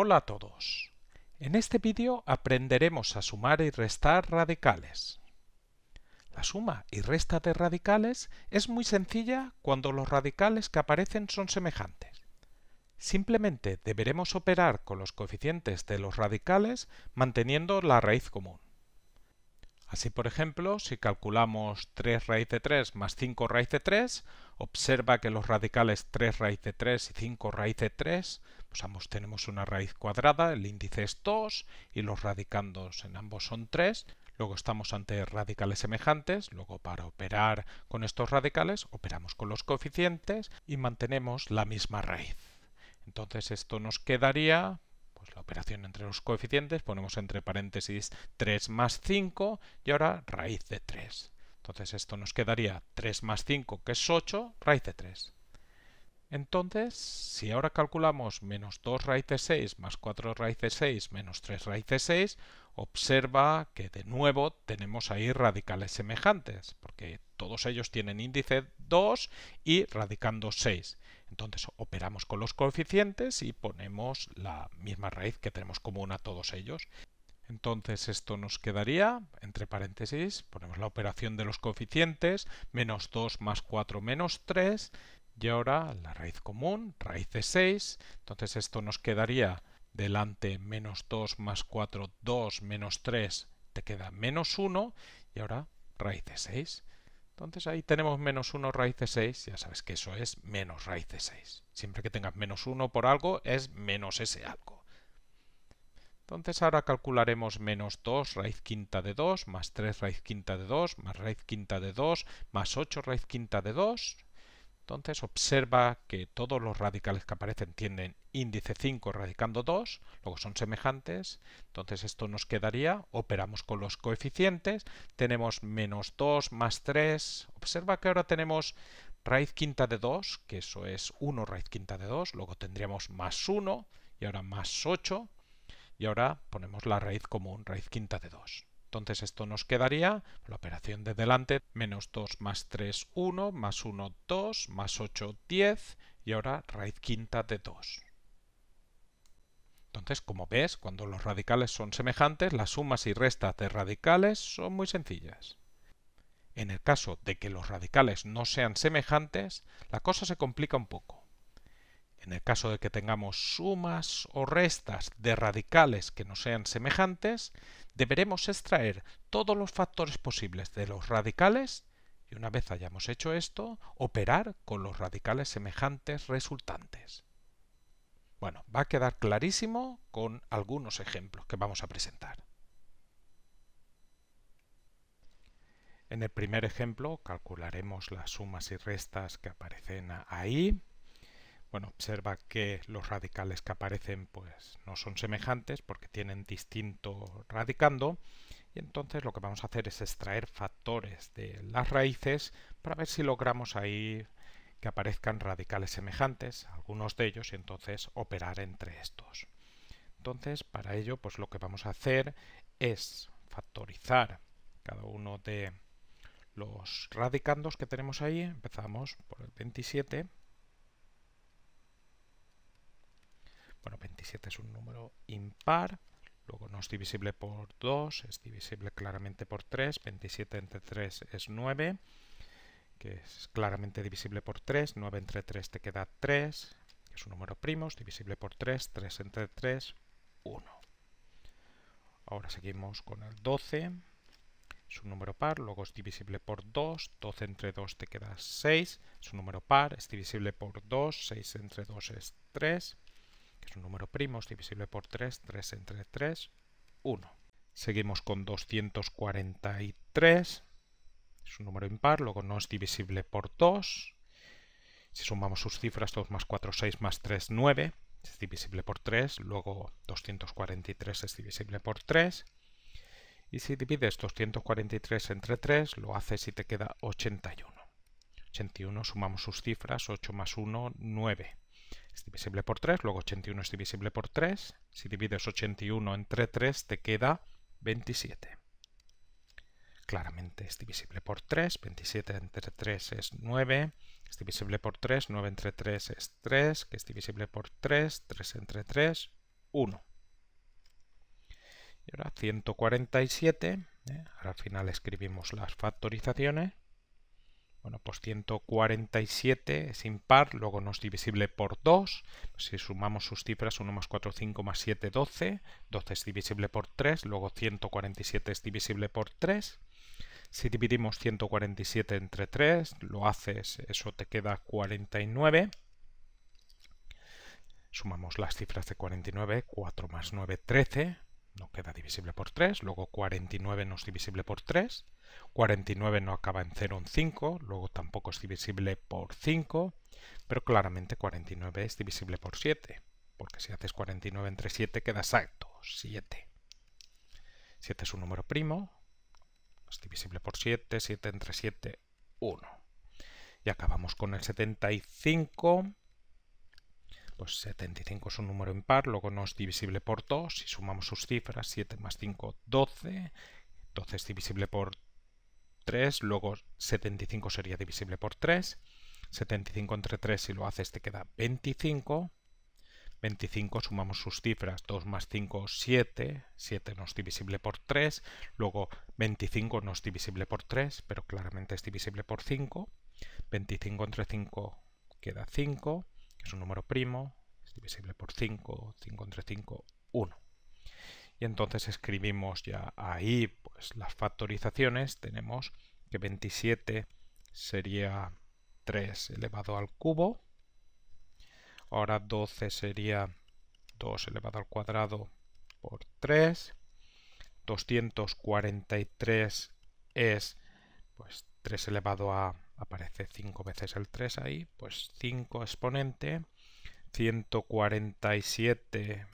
Hola a todos. En este vídeo aprenderemos a sumar y restar radicales. La suma y resta de radicales es muy sencilla cuando los radicales que aparecen son semejantes. Simplemente deberemos operar con los coeficientes de los radicales manteniendo la raíz común. Así, por ejemplo, si calculamos 3 raíz de 3 más 5 raíz de 3, observa que los radicales 3 raíz de 3 y 5 raíz de 3, pues ambos tenemos una raíz cuadrada, el índice es 2 y los radicandos en ambos son 3. Luego estamos ante radicales semejantes, luego para operar con estos radicales operamos con los coeficientes y mantenemos la misma raíz. Entonces esto nos quedaría pues, la operación entre los coeficientes, ponemos entre paréntesis 3 más 5 y ahora raíz de 3. Entonces esto nos quedaría 3 más 5, que es 8, raíz de 3. Entonces, si ahora calculamos menos 2 raíz 6 más 4 raíces 6 menos 3 raíces 6, observa que de nuevo tenemos ahí radicales semejantes, porque todos ellos tienen índice 2 y radicando 6. Entonces operamos con los coeficientes y ponemos la misma raíz que tenemos común a todos ellos. Entonces esto nos quedaría, entre paréntesis, ponemos la operación de los coeficientes, menos 2 más 4 menos 3, y ahora la raíz común, raíz de 6, entonces esto nos quedaría delante menos 2 más 4, 2 menos 3, te queda menos 1 y ahora raíz de 6. Entonces ahí tenemos menos 1 raíz de 6, ya sabes que eso es menos raíz de 6. Siempre que tengas menos 1 por algo es menos ese algo. Entonces ahora calcularemos menos 2 raíz quinta de 2, más 3 raíz quinta de 2, más raíz quinta de 2, más 8 raíz quinta de 2, entonces observa que todos los radicales que aparecen tienen índice 5 radicando 2, luego son semejantes, entonces esto nos quedaría, operamos con los coeficientes, tenemos menos 2 más 3, observa que ahora tenemos raíz quinta de 2, que eso es 1 raíz quinta de 2, luego tendríamos más 1 y ahora más 8 y ahora ponemos la raíz común, raíz quinta de 2. Entonces esto nos quedaría la operación de delante menos 2 más 3, 1, más 1, 2, más 8, 10 y ahora raíz quinta de 2. Entonces, como ves, cuando los radicales son semejantes, las sumas y restas de radicales son muy sencillas. En el caso de que los radicales no sean semejantes, la cosa se complica un poco. En el caso de que tengamos sumas o restas de radicales que no sean semejantes, deberemos extraer todos los factores posibles de los radicales y una vez hayamos hecho esto, operar con los radicales semejantes resultantes. Bueno, va a quedar clarísimo con algunos ejemplos que vamos a presentar. En el primer ejemplo calcularemos las sumas y restas que aparecen ahí bueno, observa que los radicales que aparecen pues no son semejantes porque tienen distinto radicando y entonces lo que vamos a hacer es extraer factores de las raíces para ver si logramos ahí que aparezcan radicales semejantes, algunos de ellos, y entonces operar entre estos. Entonces, para ello, pues lo que vamos a hacer es factorizar cada uno de los radicandos que tenemos ahí. Empezamos por el 27 Bueno, 27 es un número impar, luego no es divisible por 2, es divisible claramente por 3, 27 entre 3 es 9, que es claramente divisible por 3, 9 entre 3 te queda 3, que es un número primo, es divisible por 3, 3 entre 3, 1. Ahora seguimos con el 12, es un número par, luego es divisible por 2, 12 entre 2 te queda 6, es un número par, es divisible por 2, 6 entre 2 es 3, es un número primo, es divisible por 3, 3 entre 3, 1. Seguimos con 243, es un número impar, luego no es divisible por 2. Si sumamos sus cifras, 2 más 4, 6 más 3, 9, es divisible por 3, luego 243 es divisible por 3. Y si divides 243 entre 3, lo haces y te queda 81. 81 sumamos sus cifras, 8 más 1, 9 es divisible por 3, luego 81 es divisible por 3. Si divides 81 entre 3 te queda 27. Claramente es divisible por 3, 27 entre 3 es 9, es divisible por 3, 9 entre 3 es 3, que es divisible por 3, 3 entre 3, 1. Y ahora 147, ¿eh? ahora al final escribimos las factorizaciones. Bueno, pues 147 es impar, luego no es divisible por 2. Si sumamos sus cifras, 1 más 4, 5 más 7, 12. 12 es divisible por 3, luego 147 es divisible por 3. Si dividimos 147 entre 3, lo haces, eso te queda 49. Sumamos las cifras de 49, 4 más 9, 13 no queda divisible por 3, luego 49 no es divisible por 3, 49 no acaba en 0 en 5, luego tampoco es divisible por 5, pero claramente 49 es divisible por 7, porque si haces 49 entre 7 queda exacto, 7. 7 es un número primo, es divisible por 7, 7 entre 7, 1. Y acabamos con el 75 pues 75 es un número impar, luego no es divisible por 2, si sumamos sus cifras, 7 más 5, 12, 12 es divisible por 3, luego 75 sería divisible por 3, 75 entre 3 si lo haces te queda 25, 25 sumamos sus cifras, 2 más 5, 7, 7 no es divisible por 3, luego 25 no es divisible por 3, pero claramente es divisible por 5, 25 entre 5 queda 5, que es un número primo, es divisible por 5, 5 entre 5, 1. Y entonces escribimos ya ahí pues, las factorizaciones, tenemos que 27 sería 3 elevado al cubo, ahora 12 sería 2 elevado al cuadrado por 3, 243 es pues 3 elevado a aparece 5 veces el 3 ahí, pues 5 exponente, 147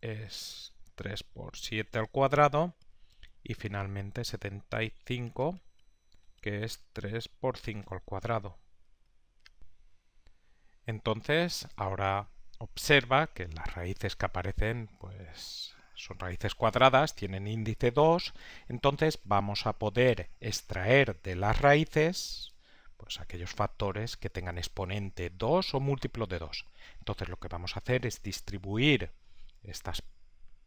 es 3 por 7 al cuadrado y finalmente 75 que es 3 por 5 al cuadrado. Entonces, ahora observa que las raíces que aparecen pues son raíces cuadradas, tienen índice 2, entonces vamos a poder extraer de las raíces pues aquellos factores que tengan exponente 2 o múltiplo de 2. Entonces lo que vamos a hacer es distribuir estas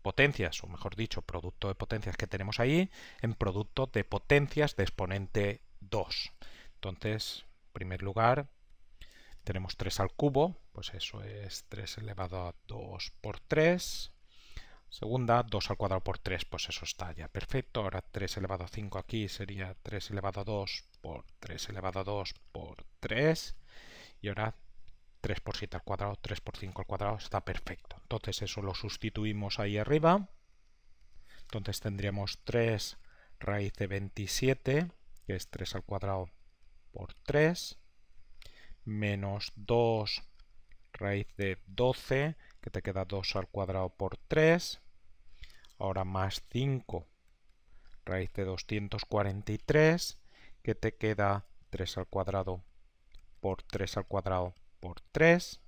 potencias, o mejor dicho, producto de potencias que tenemos ahí, en producto de potencias de exponente 2. Entonces, en primer lugar, tenemos 3 al cubo, pues eso es 3 elevado a 2 por 3. Segunda, 2 al cuadrado por 3, pues eso está ya perfecto. Ahora 3 elevado a 5 aquí sería 3 elevado a 2 por 3 elevado a 2 por 3. Y ahora 3 por 7 al cuadrado, 3 por 5 al cuadrado, está perfecto. Entonces eso lo sustituimos ahí arriba. Entonces tendríamos 3 raíz de 27, que es 3 al cuadrado por 3, menos 2 raíz de 12, que te queda 2 al cuadrado por 3, Ahora más 5 raíz de 243, que te queda 3 al cuadrado por 3 al cuadrado por 3.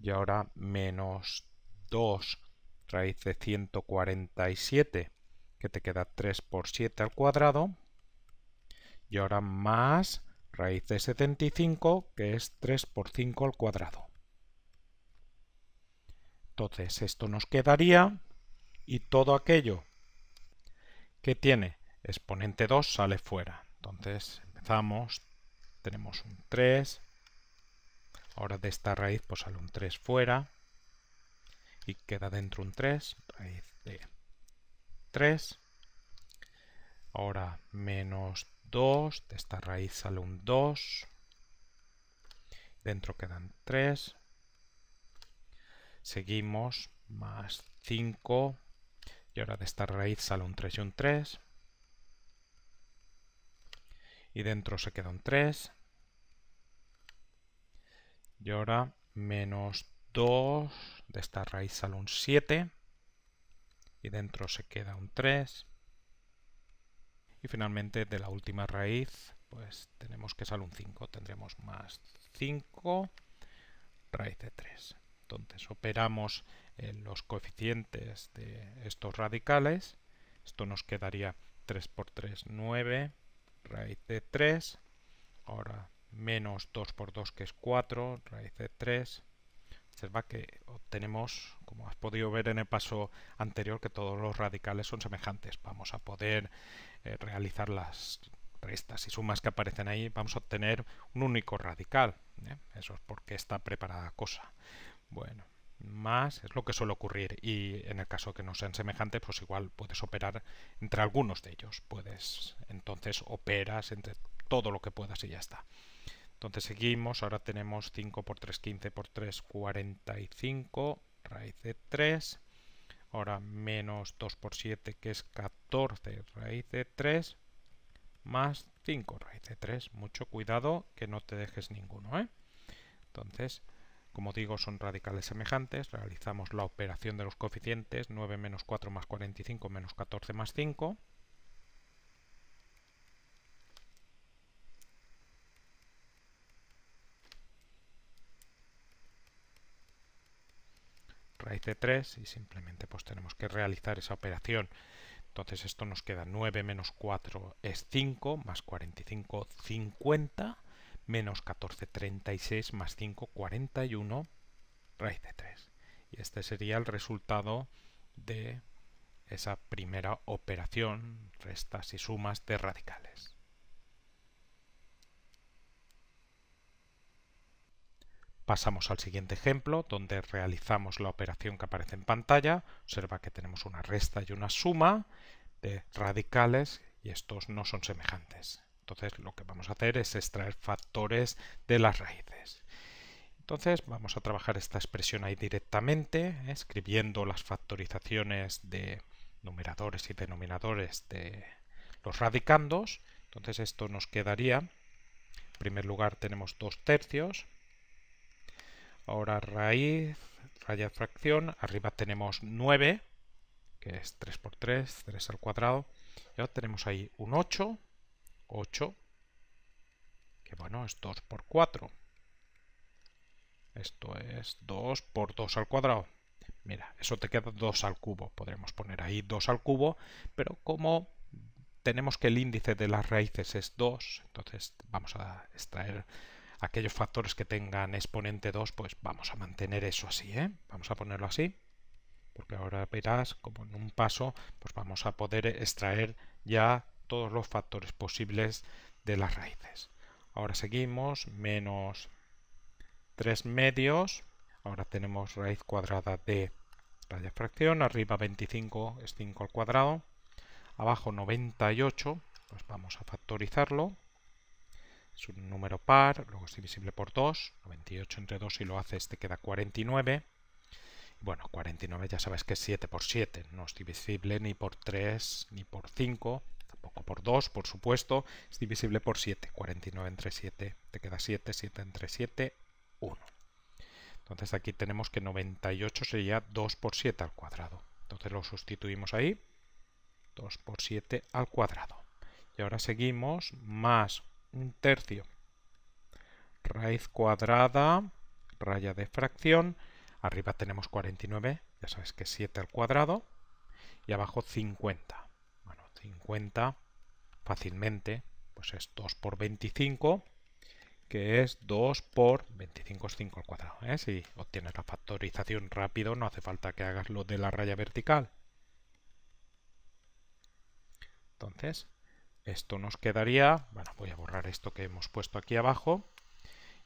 Y ahora menos 2 raíz de 147, que te queda 3 por 7 al cuadrado. Y ahora más raíz de 75, que es 3 por 5 al cuadrado. Entonces esto nos quedaría y todo aquello que tiene exponente 2 sale fuera. Entonces empezamos, tenemos un 3, ahora de esta raíz pues sale un 3 fuera y queda dentro un 3, raíz de 3. Ahora menos 2, de esta raíz sale un 2, dentro quedan 3. Seguimos, más 5, y ahora de esta raíz sale un 3 y un 3. Y dentro se queda un 3. Y ahora menos 2. De esta raíz sale un 7. Y dentro se queda un 3. Y finalmente de la última raíz, pues tenemos que salir un 5. Tendremos más 5 raíz de 3. Entonces operamos los coeficientes de estos radicales. Esto nos quedaría 3 por 3, 9, raíz de 3. Ahora menos 2 por 2 que es 4, raíz de 3. Observa que obtenemos, como has podido ver en el paso anterior, que todos los radicales son semejantes. Vamos a poder eh, realizar las restas y sumas que aparecen ahí, vamos a obtener un único radical. ¿eh? Eso es porque está preparada cosa. Bueno, más es lo que suele ocurrir y en el caso que no sean semejantes, pues igual puedes operar entre algunos de ellos. Puedes, entonces operas entre todo lo que puedas y ya está. Entonces seguimos, ahora tenemos 5 por 3, 15 por 3, 45, raíz de 3. Ahora menos 2 por 7 que es 14 raíz de 3 más 5 raíz de 3. Mucho cuidado que no te dejes ninguno. ¿eh? Entonces como digo, son radicales semejantes, realizamos la operación de los coeficientes 9 menos 4 más 45 menos 14 más 5. Raíz de 3 y simplemente pues tenemos que realizar esa operación. Entonces esto nos queda 9 menos 4 es 5, más 45, 50 menos 14, 36 más 5,41 raíz de 3. Y este sería el resultado de esa primera operación, restas y sumas de radicales. Pasamos al siguiente ejemplo, donde realizamos la operación que aparece en pantalla. Observa que tenemos una resta y una suma de radicales y estos no son semejantes. Entonces lo que vamos a hacer es extraer factores de las raíces. Entonces vamos a trabajar esta expresión ahí directamente, ¿eh? escribiendo las factorizaciones de numeradores y denominadores de los radicandos. Entonces esto nos quedaría, en primer lugar tenemos dos tercios, ahora raíz, raya fracción, arriba tenemos 9, que es 3 por 3, 3 al cuadrado, ya tenemos ahí un 8, 8, que bueno, es 2 por 4. Esto es 2 por 2 al cuadrado. Mira, eso te queda 2 al cubo. Podremos poner ahí 2 al cubo, pero como tenemos que el índice de las raíces es 2, entonces vamos a extraer aquellos factores que tengan exponente 2, pues vamos a mantener eso así, ¿eh? Vamos a ponerlo así, porque ahora verás como en un paso, pues vamos a poder extraer ya todos los factores posibles de las raíces. Ahora seguimos, menos 3 medios. Ahora tenemos raíz cuadrada de la fracción. Arriba 25 es 5 al cuadrado. Abajo 98. Pues vamos a factorizarlo. Es un número par, luego es divisible por 2. 98 entre 2 si lo haces te queda 49. bueno, 49 ya sabes que es 7 por 7. No es divisible ni por 3 ni por 5. Poco por 2, por supuesto, es divisible por 7. 49 entre 7, te queda 7, 7 entre 7, 1. Entonces aquí tenemos que 98 sería 2 por 7 al cuadrado. Entonces lo sustituimos ahí. 2 por 7 al cuadrado. Y ahora seguimos más un tercio. Raíz cuadrada, raya de fracción. Arriba tenemos 49, ya sabes que es 7 al cuadrado. Y abajo 50. 50 fácilmente, pues es 2 por 25, que es 2 por 25 es 5 al cuadrado. ¿eh? Si obtienes la factorización rápido, no hace falta que hagas lo de la raya vertical. Entonces, esto nos quedaría, bueno, voy a borrar esto que hemos puesto aquí abajo,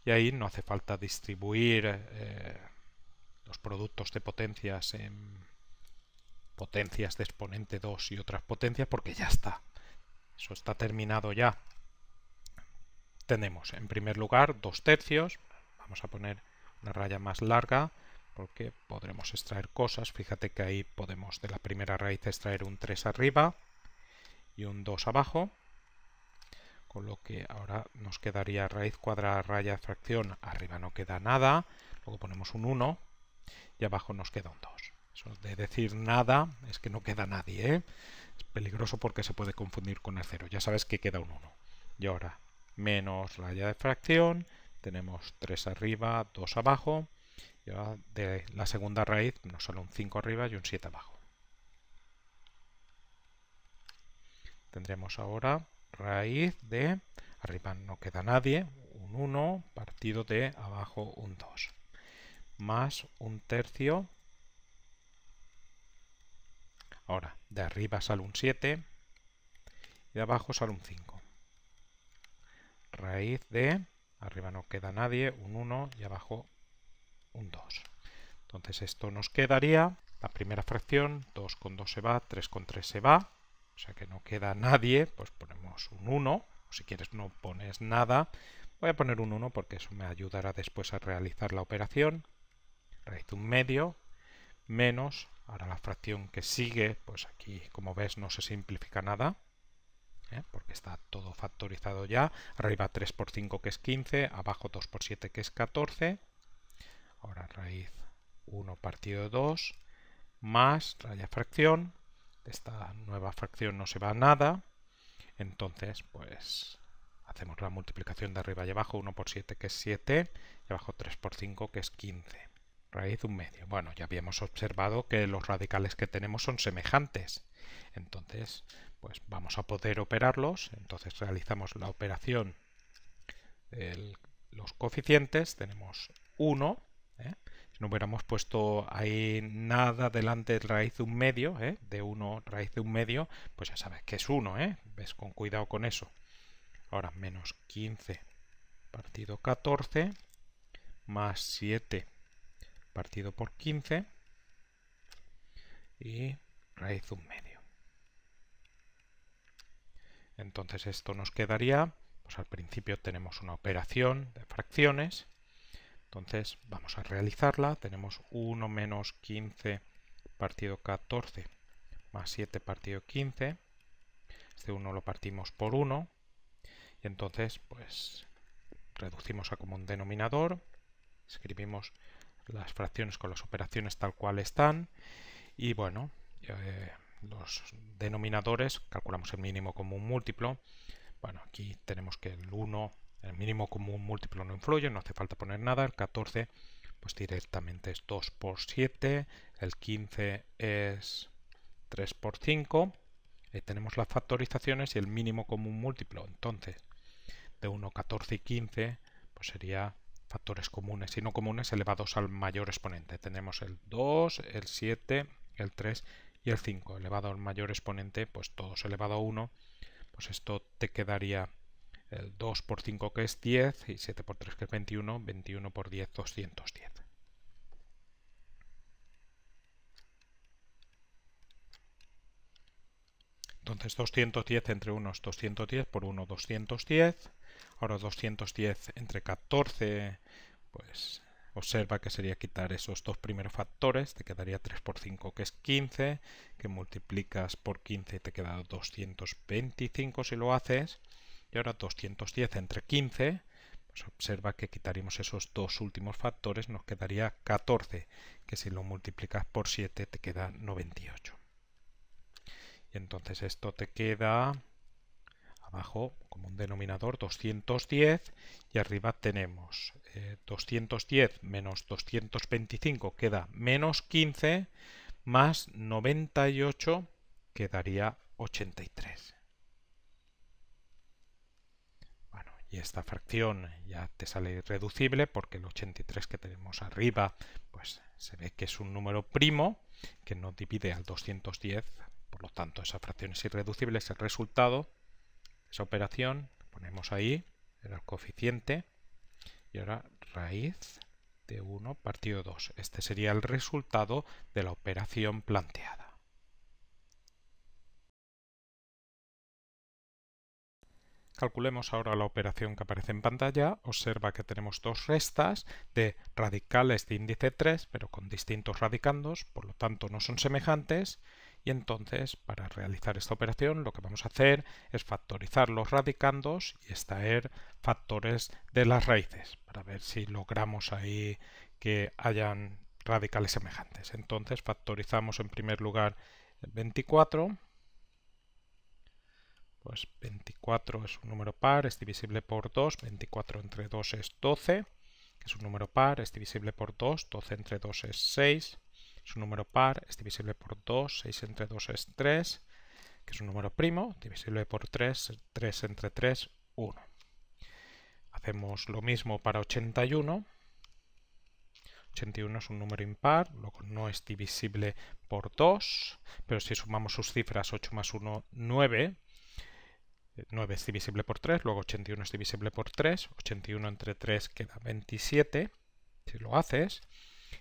y ahí no hace falta distribuir eh, los productos de potencias en potencias de exponente 2 y otras potencias porque ya está. Eso está terminado ya. Tenemos en primer lugar 2 tercios. Vamos a poner una raya más larga porque podremos extraer cosas. Fíjate que ahí podemos de la primera raíz extraer un 3 arriba y un 2 abajo. Con lo que ahora nos quedaría raíz cuadrada, raya, fracción. Arriba no queda nada. Luego ponemos un 1 y abajo nos queda un 2 de decir nada es que no queda nadie. ¿eh? Es peligroso porque se puede confundir con el cero. Ya sabes que queda un 1. Y ahora, menos raya de fracción. Tenemos 3 arriba, 2 abajo. Y ahora de la segunda raíz no solo un 5 arriba y un 7 abajo. Tendremos ahora raíz de arriba no queda nadie, un 1 partido de abajo un 2, más un tercio Ahora, de arriba sale un 7 y de abajo sale un 5. Raíz de, arriba no queda nadie, un 1 y abajo un 2. Entonces esto nos quedaría, la primera fracción, 2 con 2 se va, 3 con 3 se va, o sea que no queda nadie, pues ponemos un 1, o si quieres no pones nada, voy a poner un 1 porque eso me ayudará después a realizar la operación, raíz de un medio, menos, ahora la fracción que sigue, pues aquí como ves no se simplifica nada, ¿eh? porque está todo factorizado ya, arriba 3 por 5 que es 15, abajo 2 por 7 que es 14, ahora raíz 1 partido de 2, más raya fracción, de esta nueva fracción no se va a nada, entonces pues hacemos la multiplicación de arriba y abajo, 1 por 7 que es 7, y abajo 3 por 5 que es 15. Raíz de un medio. Bueno, ya habíamos observado que los radicales que tenemos son semejantes. Entonces, pues vamos a poder operarlos. Entonces realizamos la operación de los coeficientes. Tenemos 1. Si no hubiéramos ¿eh? puesto ahí nada delante de raíz de un medio, ¿eh? de 1 raíz de un medio, pues ya sabes que es 1. ¿eh? Ves con cuidado con eso. Ahora menos 15 partido 14 más 7 partido por 15 y raíz un medio. Entonces esto nos quedaría, pues al principio tenemos una operación de fracciones, entonces vamos a realizarla, tenemos 1 menos 15 partido 14 más 7 partido 15, este 1 lo partimos por 1 y entonces pues reducimos a como un denominador, escribimos las fracciones con las operaciones tal cual están y bueno, eh, los denominadores, calculamos el mínimo común múltiplo, bueno, aquí tenemos que el 1, el mínimo común múltiplo no influye, no hace falta poner nada, el 14 pues directamente es 2 por 7, el 15 es 3 por 5, Ahí tenemos las factorizaciones y el mínimo común múltiplo, entonces de 1, 14 y 15 pues sería factores comunes y no comunes elevados al mayor exponente. Tenemos el 2, el 7, el 3 y el 5 elevado al mayor exponente, pues todos elevado a 1, pues esto te quedaría el 2 por 5 que es 10 y 7 por 3 que es 21, 21 por 10, 210. Entonces 210 entre 1 es 210 por 1, 210. Ahora 210 entre 14, pues observa que sería quitar esos dos primeros factores, te quedaría 3 por 5 que es 15, que multiplicas por 15 te queda 225 si lo haces. Y ahora 210 entre 15, pues observa que quitaríamos esos dos últimos factores, nos quedaría 14, que si lo multiplicas por 7 te queda 98. Y entonces esto te queda abajo como un denominador 210 y arriba tenemos 210 eh, menos 225 queda menos 15 más 98 quedaría 83. Bueno, y esta fracción ya te sale irreducible porque el 83 que tenemos arriba pues se ve que es un número primo que no divide al 210 por lo tanto, esa fracción es irreducible, es el resultado esa operación. Ponemos ahí el coeficiente y ahora raíz de 1 partido 2. Este sería el resultado de la operación planteada. Calculemos ahora la operación que aparece en pantalla. Observa que tenemos dos restas de radicales de índice 3, pero con distintos radicandos, por lo tanto no son semejantes. Y entonces, para realizar esta operación, lo que vamos a hacer es factorizar los radicandos y extraer factores de las raíces, para ver si logramos ahí que hayan radicales semejantes. Entonces, factorizamos en primer lugar 24. Pues 24 es un número par, es divisible por 2, 24 entre 2 es 12, que es un número par, es divisible por 2, 12 entre 2 es 6, es un número par, es divisible por 2, 6 entre 2 es 3, que es un número primo, divisible por 3, 3 entre 3, 1. Hacemos lo mismo para 81. 81 es un número impar, luego no es divisible por 2, pero si sumamos sus cifras 8 más 1, 9, 9 es divisible por 3, luego 81 es divisible por 3, 81 entre 3 queda 27, si lo haces,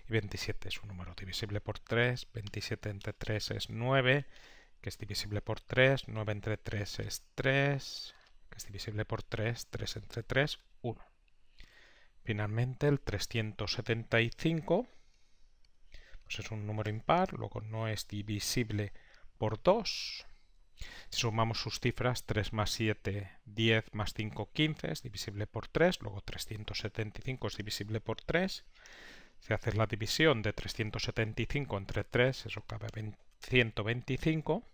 27 es un número divisible por 3, 27 entre 3 es 9, que es divisible por 3, 9 entre 3 es 3, que es divisible por 3, 3 entre 3, 1. Finalmente el 375 pues es un número impar, luego no es divisible por 2. Si sumamos sus cifras, 3 más 7, 10 más 5, 15 es divisible por 3, luego 375 es divisible por 3. Si haces la división de 375 entre 3, eso cabe 125.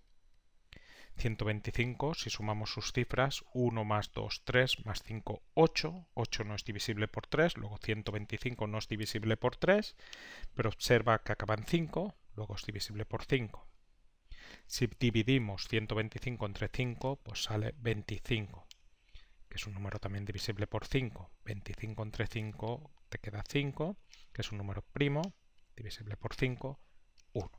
125, si sumamos sus cifras, 1 más 2, 3, más 5, 8. 8 no es divisible por 3, luego 125 no es divisible por 3, pero observa que acaban 5, luego es divisible por 5. Si dividimos 125 entre 5, pues sale 25, que es un número también divisible por 5. 25 entre 5 te queda 5, que es un número primo, divisible por 5, 1.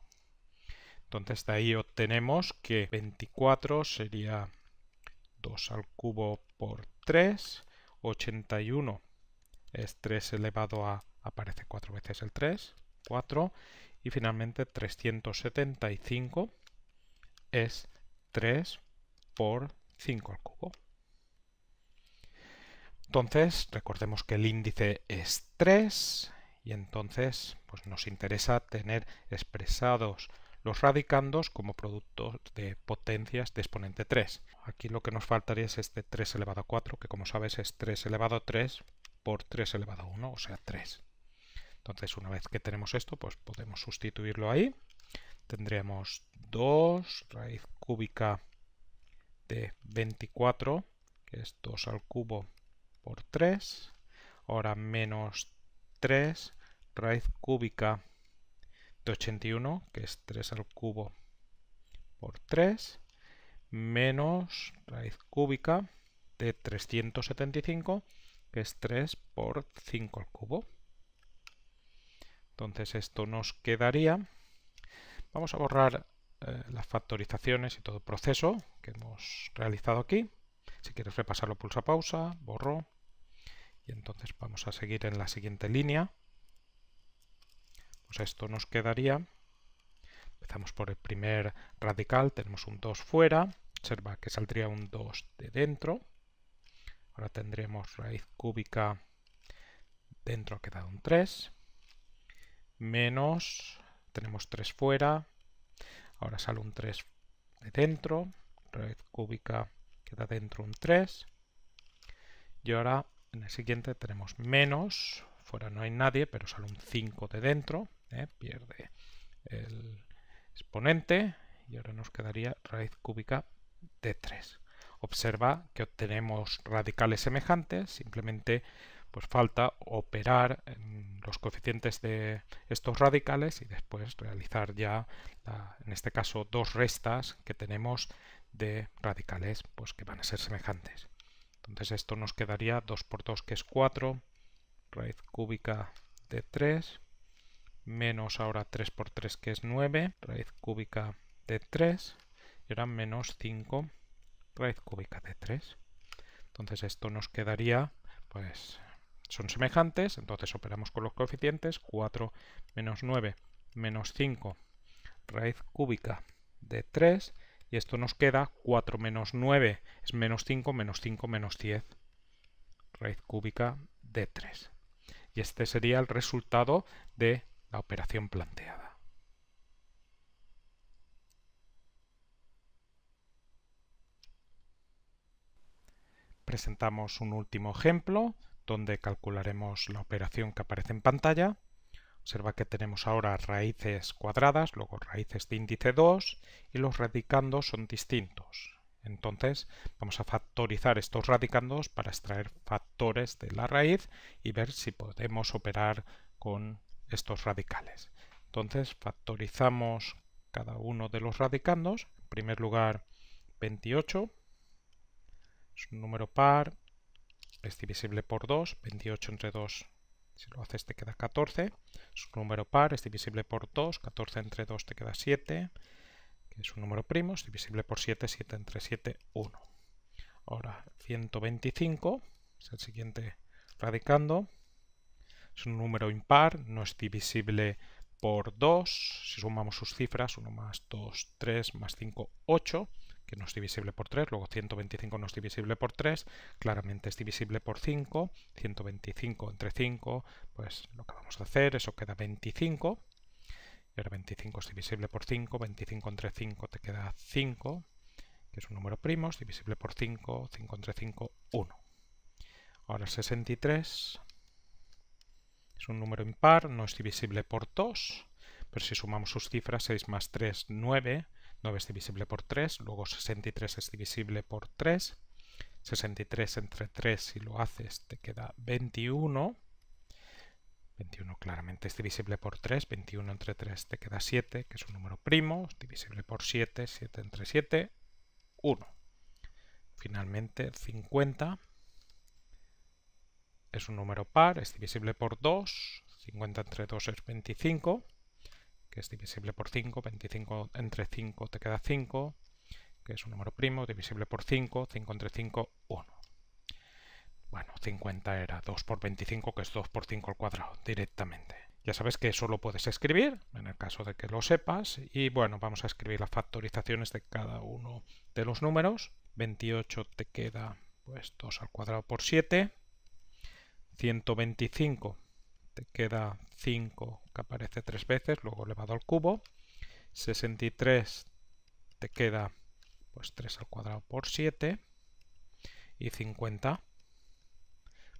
Entonces de ahí obtenemos que 24 sería 2 al cubo por 3, 81 es 3 elevado a, aparece 4 veces el 3, 4, y finalmente 375 es 3 por 5 al cubo. Entonces, recordemos que el índice es 3, y entonces pues nos interesa tener expresados los radicandos como productos de potencias de exponente 3. Aquí lo que nos faltaría es este 3 elevado a 4, que como sabes es 3 elevado a 3 por 3 elevado a 1, o sea 3. Entonces una vez que tenemos esto, pues podemos sustituirlo ahí. Tendríamos 2 raíz cúbica de 24, que es 2 al cubo por 3. Ahora menos 3 raíz cúbica de 81, que es 3 al cubo por 3, menos raíz cúbica de 375, que es 3 por 5 al cubo. Entonces esto nos quedaría... Vamos a borrar eh, las factorizaciones y todo el proceso que hemos realizado aquí. Si quieres repasarlo, pulsa pausa, borro, y entonces vamos a seguir en la siguiente línea. Pues esto nos quedaría. Empezamos por el primer radical, tenemos un 2 fuera. Observa que saldría un 2 de dentro. Ahora tendremos raíz cúbica dentro queda un 3. Menos, tenemos 3 fuera. Ahora sale un 3 de dentro. Raíz cúbica queda dentro un 3. Y ahora en el siguiente tenemos menos, fuera no hay nadie, pero sale un 5 de dentro, ¿eh? pierde el exponente y ahora nos quedaría raíz cúbica de 3. Observa que obtenemos radicales semejantes, simplemente pues falta operar los coeficientes de estos radicales y después realizar ya, en este caso, dos restas que tenemos de radicales pues, que van a ser semejantes. Entonces esto nos quedaría 2 por 2 que es 4, raíz cúbica de 3, menos ahora 3 por 3 que es 9, raíz cúbica de 3, y ahora menos 5, raíz cúbica de 3. Entonces esto nos quedaría, pues son semejantes, entonces operamos con los coeficientes, 4 menos 9 menos 5, raíz cúbica de 3, y esto nos queda 4 menos 9 es menos 5, menos 5, menos 10, raíz cúbica de 3. Y este sería el resultado de la operación planteada. Presentamos un último ejemplo donde calcularemos la operación que aparece en pantalla Observa que tenemos ahora raíces cuadradas, luego raíces de índice 2 y los radicandos son distintos. Entonces vamos a factorizar estos radicandos para extraer factores de la raíz y ver si podemos operar con estos radicales. Entonces factorizamos cada uno de los radicandos. En primer lugar 28 es un número par, es divisible por 2, 28 entre 2 si lo haces te queda 14, es un número par, es divisible por 2, 14 entre 2 te queda 7, que es un número primo, es divisible por 7, 7 entre 7, 1. Ahora 125, es el siguiente radicando, es un número impar, no es divisible por 2, si sumamos sus cifras, 1 más 2, 3, más 5, 8, que no es divisible por 3, luego 125 no es divisible por 3, claramente es divisible por 5, 125 entre 5, pues lo que vamos a hacer, eso queda 25, y ahora 25 es divisible por 5, 25 entre 5 te queda 5, que es un número primo, es divisible por 5, 5 entre 5, 1. Ahora 63 es un número impar, no es divisible por 2, pero si sumamos sus cifras, 6 más 3, 9, 9 es divisible por 3, luego 63 es divisible por 3, 63 entre 3 si lo haces te queda 21, 21 claramente es divisible por 3, 21 entre 3 te queda 7, que es un número primo, es divisible por 7, 7 entre 7, 1. Finalmente 50 es un número par, es divisible por 2, 50 entre 2 es 25, que es divisible por 5, 25 entre 5 te queda 5, que es un número primo, divisible por 5, 5 entre 5, 1. Bueno, 50 era 2 por 25, que es 2 por 5 al cuadrado, directamente. Ya sabes que eso lo puedes escribir, en el caso de que lo sepas, y bueno, vamos a escribir las factorizaciones de cada uno de los números. 28 te queda 2 pues, al cuadrado por 7, 125 te queda 5 que aparece tres veces, luego elevado al cubo, 63 te queda pues 3 al cuadrado por 7 y 50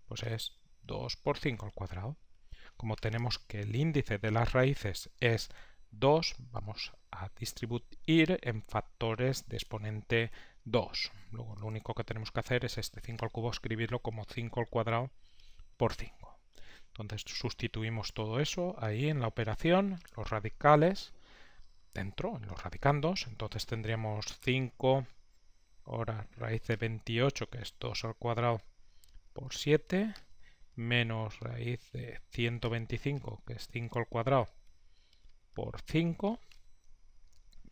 pues es 2 por 5 al cuadrado. Como tenemos que el índice de las raíces es 2, vamos a distribuir en factores de exponente 2. Luego lo único que tenemos que hacer es este 5 al cubo escribirlo como 5 al cuadrado por 5. Entonces sustituimos todo eso ahí en la operación, los radicales, dentro, en los radicandos. Entonces tendríamos 5 ahora raíz de 28, que es 2 al cuadrado por 7, menos raíz de 125, que es 5 al cuadrado por 5,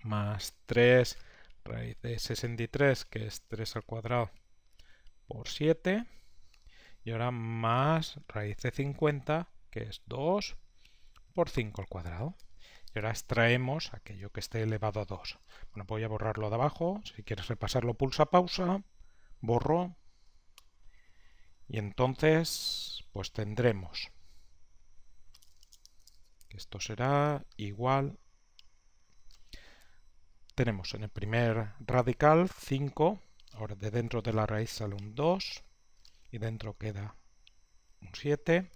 más 3 raíz de 63, que es 3 al cuadrado por 7, y ahora más raíz de 50, que es 2 por 5 al cuadrado. Y ahora extraemos aquello que esté elevado a 2. Bueno, voy a borrarlo de abajo. Si quieres repasarlo, pulsa pausa, borro. Y entonces, pues tendremos que esto será igual. Tenemos en el primer radical 5, ahora de dentro de la raíz sale un 2, y dentro queda un 7.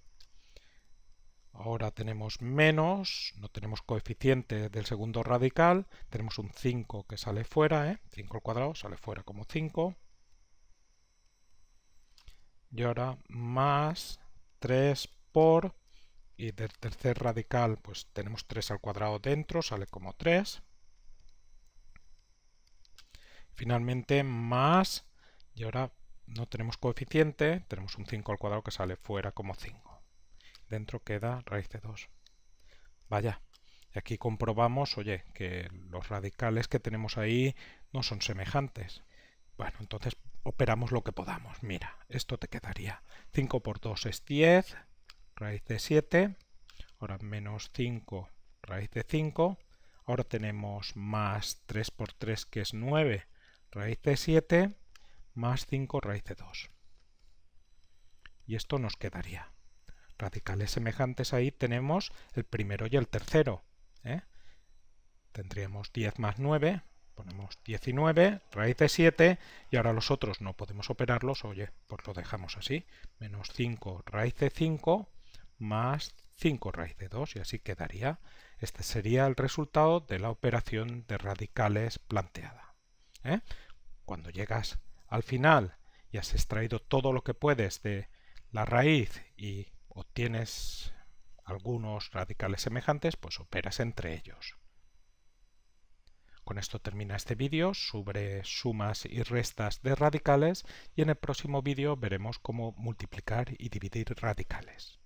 Ahora tenemos menos, no tenemos coeficiente del segundo radical, tenemos un 5 que sale fuera, 5 ¿eh? al cuadrado sale fuera como 5. Y ahora más 3 por, y del tercer radical pues tenemos 3 al cuadrado dentro, sale como 3. Finalmente más, y ahora no tenemos coeficiente, tenemos un 5 al cuadrado que sale fuera como 5. Dentro queda raíz de 2. Vaya, y aquí comprobamos, oye, que los radicales que tenemos ahí no son semejantes. Bueno, entonces operamos lo que podamos. Mira, esto te quedaría. 5 por 2 es 10, raíz de 7. Ahora menos 5, raíz de 5. Ahora tenemos más 3 por 3 que es 9, raíz de 7 más 5 raíz de 2. Y esto nos quedaría. Radicales semejantes ahí tenemos el primero y el tercero. ¿eh? Tendríamos 10 más 9, ponemos 19, raíz de 7, y ahora los otros no podemos operarlos, oye, pues lo dejamos así, menos 5 raíz de 5 más 5 raíz de 2, y así quedaría. Este sería el resultado de la operación de radicales planteada. ¿eh? Cuando llegas al final y has extraído todo lo que puedes de la raíz y obtienes algunos radicales semejantes, pues operas entre ellos. Con esto termina este vídeo sobre sumas y restas de radicales y en el próximo vídeo veremos cómo multiplicar y dividir radicales.